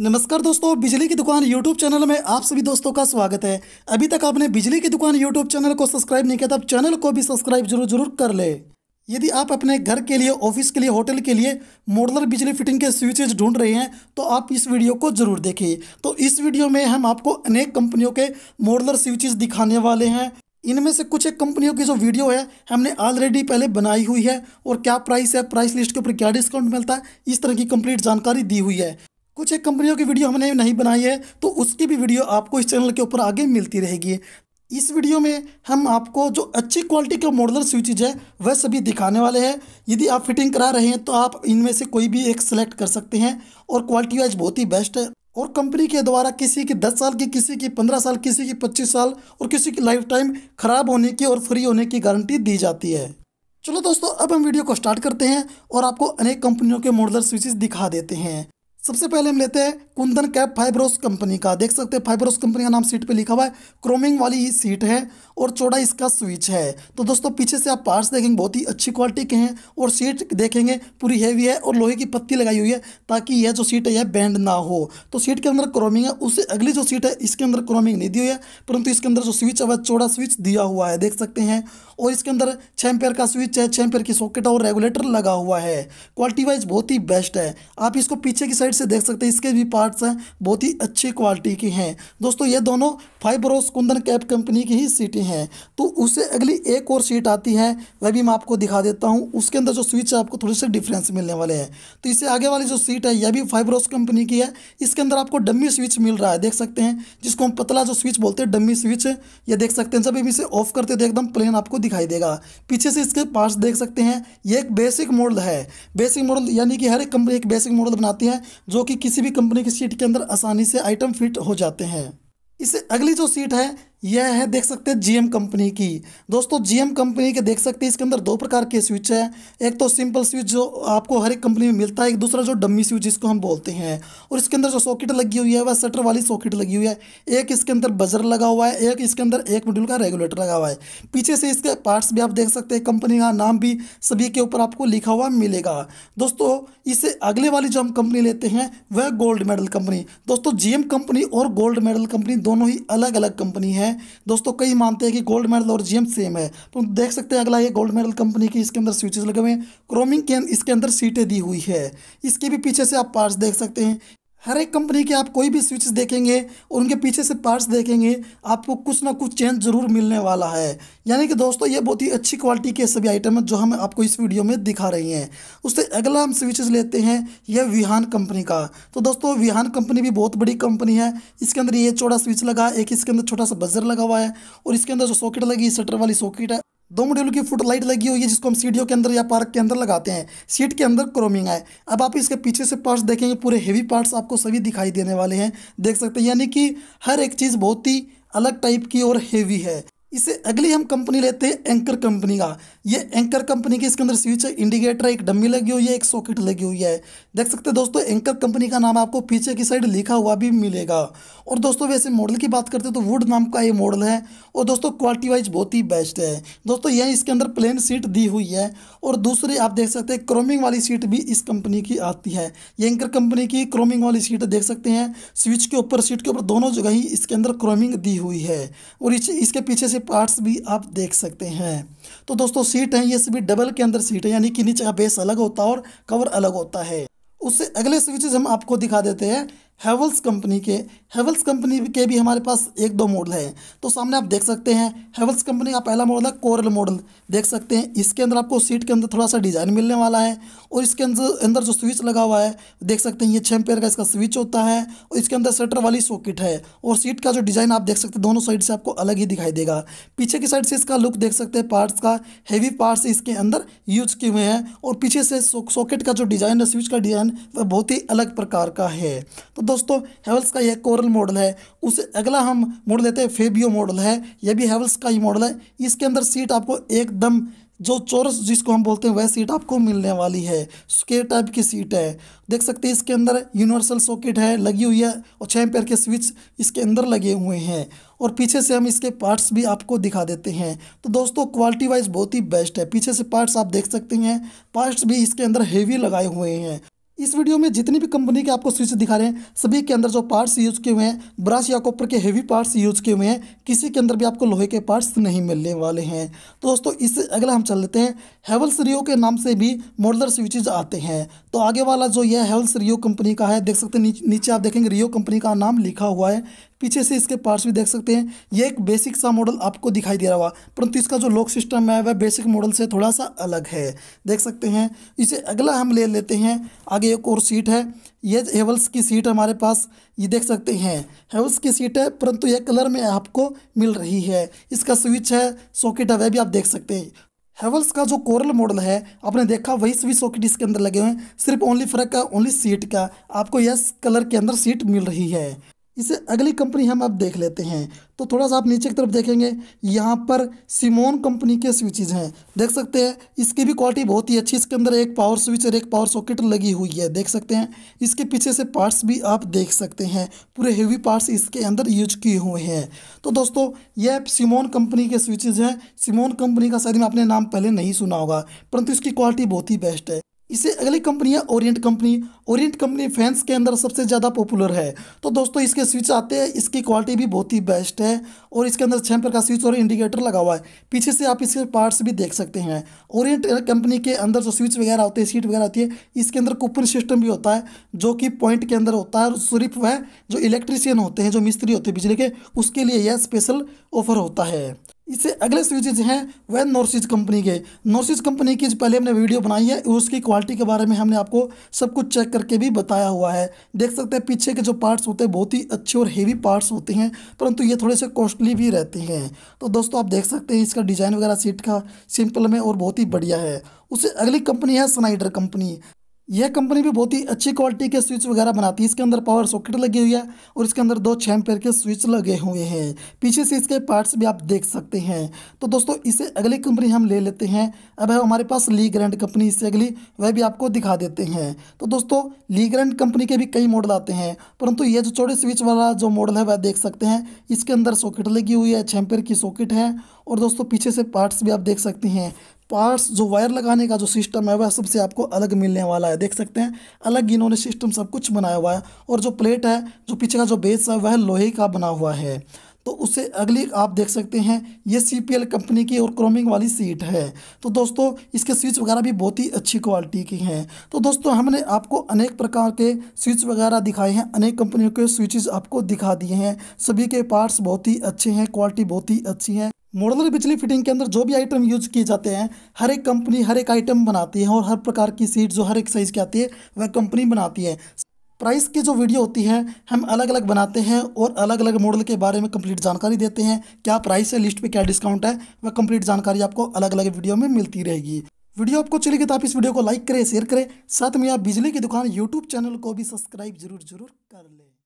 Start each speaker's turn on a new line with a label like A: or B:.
A: नमस्कार दोस्तों बिजली की दुकान यूट्यूब चैनल में आप सभी दोस्तों का स्वागत है अभी तक आपने बिजली की दुकान यूट्यूब चैनल को सब्सक्राइब नहीं किया तब तो चैनल को भी सब्सक्राइब जरूर जरूर कर ले यदि आप अपने घर के लिए ऑफिस के लिए होटल के लिए मॉडलर बिजली फिटिंग के स्विचेज ढूंढ रहे हैं तो आप इस वीडियो को जरूर देखें तो इस वीडियो में हम आपको अनेक कंपनियों के मॉडलर स्विचेज दिखाने वाले हैं इनमें से कुछ एक कंपनियों की जो वीडियो है हमने ऑलरेडी पहले बनाई हुई है और क्या प्राइस है प्राइस लिस्ट के ऊपर क्या डिस्काउंट मिलता है इस तरह की कंप्लीट जानकारी दी हुई है कुछ एक कंपनियों की वीडियो हमने नहीं बनाई है तो उसकी भी वीडियो आपको इस चैनल के ऊपर आगे मिलती रहेगी इस वीडियो में हम आपको जो अच्छी क्वालिटी का मॉडलर स्विचेज है वह सभी दिखाने वाले हैं यदि आप फिटिंग करा रहे हैं तो आप इनमें से कोई भी एक सेलेक्ट कर सकते हैं और क्वालिटी वाइज बहुत ही बेस्ट है और कंपनी के द्वारा किसी की दस साल की किसी की पंद्रह साल किसी की पच्चीस साल और किसी की लाइफ टाइम ख़राब होने की और फ्री होने की गारंटी दी जाती है चलो दोस्तों अब हम वीडियो को स्टार्ट करते हैं और आपको अनेक कंपनियों के मॉडलर स्विचेज दिखा देते हैं सबसे पहले हम लेते हैं कुंदन कैप फाइब्रोस कंपनी का देख सकते हैं फाइब्रोस कंपनी का नाम सीट पे लिखा हुआ है क्रोमिंग वाली ही सीट है और चौड़ा इसका स्विच है तो दोस्तों पीछे से आप पार्ट्स देखेंगे बहुत ही अच्छी क्वालिटी के हैं और सीट देखेंगे पूरी हैवी है और लोहे की पत्ती लगाई हुई है ताकि यह जो सीट है यह बैंड ना हो तो सीट के अंदर क्रोमिंग है उससे अगली जो सीट है इसके अंदर क्रोमिंग नहीं दी हुई है परंतु इसके अंदर जो स्विच है वह चौड़ा स्विच दिया हुआ है देख सकते हैं और इसके अंदर छः का स्विच है छः की सॉकेट और रेगुलेटर लगा हुआ है क्वालिटी वाइज बहुत ही बेस्ट है आप इसको पीछे की साइड साइड से देख सकते हैं इसके भी पार्ट्स हैं बहुत ही अच्छी क्वालिटी की हैं दोस्तों ये दोनों फाइब्रोस कुंदन कैप कंपनी की ही सीटें हैं तो उससे अगली एक और सीट आती है वह भी मैं आपको दिखा देता हूँ उसके अंदर जो स्विच है आपको थोड़े से डिफरेंस मिलने वाले हैं तो इससे आगे वाली जो सीट है यह भी फाइब्रोस कंपनी की है इसके अंदर आपको डम्मी स्विच मिल रहा है देख सकते हैं जिसको हम पतला जो स्विच बोलते हैं डम्मी स्विच यह देख सकते हैं जब हम इसे ऑफ करते तो एकदम प्लेन आपको दिखाई देगा पीछे से इसके पार्ट्स देख सकते हैं ये एक बेसिक मॉडल है बेसिक मॉडल यानी कि हर एक कंपनी एक बेसिक मॉडल बनाती है जो कि किसी भी कंपनी की सीट के अंदर आसानी से आइटम फिट हो जाते हैं इससे अगली जो सीट है यह है देख सकते हैं जीएम कंपनी की दोस्तों जीएम कंपनी के देख सकते हैं इसके अंदर दो प्रकार के स्विच है एक तो सिंपल स्विच जो आपको हर एक कंपनी में मिलता है एक दूसरा जो डम्मी स्विच जिसको हम बोलते हैं और इसके अंदर जो सॉकेट लगी हुई है वह सटर वाली सॉकेट लगी हुई है एक इसके अंदर बजर लगा हुआ है एक इसके अंदर एक मॉड्यूल का रेगुलेटर लगा हुआ है पीछे से इसके पार्ट्स भी आप देख सकते हैं कंपनी का नाम भी सभी के ऊपर आपको लिखा हुआ मिलेगा दोस्तों इसे अगले वाली जो हम कंपनी लेते हैं वह गोल्ड मेडल कंपनी दोस्तों जीएम कंपनी और गोल्ड मेडल कंपनी दोनों ही अलग अलग कंपनी है हैं दोस्तों कई मानते हैं कि गोल्ड मेडल और जीएम सेम है तो देख सकते हैं अगला ये गोल्ड मेडल कंपनी की इसके अंदर स्विचेस लगे हुए हैं क्रोमिंग के इसके अंदर सीटें दी हुई है इसके भी पीछे से आप पार्ट्स देख सकते हैं हर एक कंपनी के आप कोई भी स्विचेस देखेंगे और उनके पीछे से पार्ट्स देखेंगे आपको कुछ ना कुछ चेंज ज़रूर मिलने वाला है यानी कि दोस्तों ये बहुत ही अच्छी क्वालिटी के सभी आइटम है जो हम आपको इस वीडियो में दिखा रहे हैं उससे अगला हम स्विचेस लेते हैं यह विहान कंपनी का तो दोस्तों विहान कंपनी भी बहुत बड़ी कंपनी है इसके अंदर ये चौड़ा स्विच लगा एक इसके अंदर छोटा सा बजर लगा हुआ है और इसके अंदर जो सॉकेट लगी शटर वाली सॉकेट है दो मॉड्यूल की फुट लाइट लगी हुई है जिसको हम सीढ़ियों के अंदर या पार्क के अंदर लगाते हैं सीट के अंदर क्रोमिंग है अब आप इसके पीछे से पार्ट्स देखेंगे पूरे हेवी पार्ट्स आपको सभी दिखाई देने वाले हैं देख सकते हैं यानी कि हर एक चीज़ बहुत ही अलग टाइप की और हेवी है इसे अगली हम कंपनी लेते हैं एंकर कंपनी का ये एंकर कंपनी के इसके अंदर स्विच है इंडिकेटर है एक डम्मी लगी हुई है एक सॉकेट लगी हुई है देख सकते हैं दोस्तों एंकर कंपनी का नाम आपको पीछे की साइड लिखा हुआ भी मिलेगा और दोस्तों वैसे मॉडल की बात करते हैं तो वुड नाम का ये मॉडल है और दोस्तों क्वालिटी वाइज बहुत ही बेस्ट है दोस्तों यह इसके अंदर प्लेन सीट दी हुई है और दूसरी आप देख सकते हैं क्रोमिंग वाली सीट भी इस कंपनी की आती है ये एंकर कंपनी की क्रोमिंग वाली सीट देख सकते हैं स्विच के ऊपर सीट के ऊपर दोनों जगह ही इसके अंदर क्रोमिंग दी हुई है और इसके पीछे से पार्ट्स भी आप देख सकते हैं तो दोस्तों सीट है ये सभी डबल के अंदर सीट है यानी कि नीचे का बेस अलग होता है और कवर अलग होता है उससे अगले स्विचेज हम आपको दिखा देते हैं हैवल्स कंपनी के हेवल्स कंपनी के भी हमारे पास एक दो मॉडल हैं तो सामने आप देख सकते हैं हेवल्स कंपनी का पहला मॉडल है कोरल मॉडल देख सकते हैं इसके अंदर आपको सीट के अंदर थोड़ा सा डिज़ाइन मिलने वाला है और इसके अंदर अंदर जो स्विच लगा हुआ है देख सकते हैं ये छः पेयर का इसका स्विच होता है और इसके अंदर शटर वाली सॉकेट है और सीट का जो डिज़ाइन आप देख सकते हैं दोनों साइड से आपको अलग ही दिखाई देगा पीछे की साइड से इसका लुक देख सकते हैं पार्ट्स का हैवी पार्ट्स इसके अंदर यूज किए हुए हैं और पीछे से सॉकेट का जो डिज़ाइन है स्विच का डिज़ाइन वह बहुत ही अलग प्रकार का है तो दोस्तों हेवल्स का यह कोरल मॉडल है उसे अगला हम मॉडल लेते हैं फेबियो मॉडल है यह भी हेवल्स का ही मॉडल है इसके अंदर सीट आपको एकदम जो चोरस जिसको हम बोलते हैं वह सीट आपको मिलने वाली है स्के टाइप की सीट है देख सकते हैं इसके अंदर यूनिवर्सल सॉकेट है लगी हुई है और छः पैर के स्विच इसके अंदर लगे हुए हैं और पीछे से हम इसके पार्ट्स भी आपको दिखा देते हैं तो दोस्तों क्वालिटी वाइज बहुत ही बेस्ट है पीछे से पार्ट्स आप देख सकते हैं पार्ट्स भी इसके अंदर हेवी लगाए हुए हैं इस वीडियो में जितनी भी कंपनी के आपको स्विच दिखा रहे हैं सभी के अंदर जो पार्ट्स यूज़ किए हुए हैं ब्रश या कॉपर के हेवी पार्ट्स यूज़ किए हुए हैं किसी के अंदर भी आपको लोहे के पार्ट्स नहीं मिलने वाले हैं तो दोस्तों इससे अगला हम चल लेते हैं हेवल्स रियो के नाम से भी मॉडलर स्विचेज आते हैं तो आगे वाला जो यह हेवल्स रियो कंपनी का है देख सकते हैं नीचे आप देखेंगे रियो कंपनी का नाम लिखा हुआ है पीछे से इसके पार्ट्स भी देख सकते हैं ये एक बेसिक सा मॉडल आपको दिखाई दे रहा हुआ परंतु इसका जो लॉक सिस्टम है वह बेसिक मॉडल से थोड़ा सा अलग है देख सकते हैं इसे अगला हम ले लेते हैं आगे एक और सीट है ये हेवल्स की सीट हमारे पास ये देख सकते हैं हेवल्स की सीट है परंतु यह कलर में आपको मिल रही है इसका स्विच है सॉकेट है वह भी आप देख सकते हैं हेवल्स का जो कोरल मॉडल है आपने देखा वही स्विच सॉकेट इसके अंदर लगे हुए हैं सिर्फ ओनली फर्क का ओनली सीट का आपको यस कलर के अंदर सीट मिल रही है इसे अगली कंपनी हम अब देख लेते हैं तो थोड़ा सा आप नीचे की तरफ देखेंगे यहाँ पर सिमोन कंपनी के स्विचेज हैं देख सकते हैं इसकी भी क्वालिटी बहुत ही अच्छी इसके अंदर एक पावर स्विच और एक पावर सॉकेट लगी हुई है देख सकते हैं इसके पीछे से पार्ट्स भी आप देख सकते हैं पूरे हेवी पार्ट्स इसके अंदर यूज किए हुए हैं तो दोस्तों यह सिमोन कंपनी के स्विचेज हैं सिमोन कंपनी का शायद में आपने नाम पहले नहीं सुना होगा परंतु इसकी क्वालिटी बहुत ही बेस्ट है इसे अगली कंपनी है Orient company Orient company fans के अंदर सबसे ज़्यादा पॉपुलर है तो दोस्तों इसके स्विच आते हैं इसकी क्वालिटी भी बहुत ही बेस्ट है और इसके अंदर छः प्रकार स्विच और इंडिकेटर लगा हुआ है पीछे से आप इसके पार्ट्स भी देख सकते हैं ओरिएंट कंपनी के अंदर जो स्विच वगैरह होते हैं सीट वगैरह होती है इसके अंदर कूपन सिस्टम भी होता है जो कि पॉइंट के अंदर होता है और सिर्फ वह जो इलेक्ट्रीशियन होते हैं जो मिस्त्री होते हैं बिजली के उसके लिए यह स्पेशल ऑफर होता है इससे अगले स्विचेज हैं वह नॉर्सिस कंपनी के नॉर्सिस कंपनी की पहले हमने वीडियो बनाई है उसकी क्वालिटी के बारे में हमने आपको सब कुछ चेक करके भी बताया हुआ है देख सकते हैं पीछे के जो पार्ट्स होते हैं बहुत ही अच्छे और हेवी पार्ट्स होते हैं परंतु ये थोड़े से कॉस्टली भी रहते हैं तो दोस्तों आप देख सकते हैं इसका डिज़ाइन वगैरह सीट का सिंपल में और बहुत ही बढ़िया है उससे अगली कंपनी है स्नाइडर कंपनी यह कंपनी भी बहुत ही अच्छी क्वालिटी के स्विच वगैरह बनाती है इसके अंदर पावर सॉकेट लगी हुई है और इसके अंदर दो छः पेयर के स्विच लगे हुए हैं पीछे से इसके पार्ट्स भी आप देख सकते हैं तो दोस्तों इसे अगली कंपनी हम ले लेते हैं अब है हमारे पास ली ग्रैंड कंपनी इससे अगली वह भी आपको दिखा देते हैं तो दोस्तों ली ग्रैंड कंपनी के भी कई मॉडल आते हैं परंतु ये जो चौड़े स्विच वाला जो मॉडल है वह देख सकते हैं इसके अंदर सॉकेट लगी हुई है छः पेयर की सॉकेट है और दोस्तों पीछे से पार्ट्स भी आप देख सकते हैं पार्ट्स जो वायर लगाने का जो सिस्टम है वह सबसे आपको अलग मिलने वाला है देख सकते हैं अलग इन्होंने सिस्टम सब कुछ बनाया हुआ है और जो प्लेट है जो पीछे का जो बेस है वह लोहे का बना हुआ है तो उससे अगली आप देख सकते हैं ये सी कंपनी की और क्रोमिंग वाली सीट है तो दोस्तों इसके स्विच वगैरह भी बहुत ही अच्छी क्वालिटी की हैं तो दोस्तों हमने आपको अनेक प्रकार के स्विच वगैरह दिखाए हैं अनेक कंपनियों के स्विचेस आपको दिखा दिए हैं सभी के पार्ट्स बहुत ही अच्छे हैं क्वालिटी बहुत ही अच्छी है मॉडलर बिजली फिटिंग के अंदर जो भी आइटम यूज किए जाते हैं हर एक कंपनी हर एक आइटम बनाती है और हर प्रकार की सीट जो हर एक साइज़ की आती है वह कंपनी बनाती है प्राइस की जो वीडियो होती है हम अलग अलग बनाते हैं और अलग अलग मॉडल के बारे में कंप्लीट जानकारी देते हैं क्या प्राइस है लिस्ट पे क्या डिस्काउंट है वह कंप्लीट जानकारी आपको अलग अलग वीडियो में मिलती रहेगी वीडियो आपको चली गई तो आप इस वीडियो को लाइक करें शेयर करें साथ में आप बिजली की दुकान यूट्यूब चैनल को भी सब्सक्राइब जरूर जरूर कर लें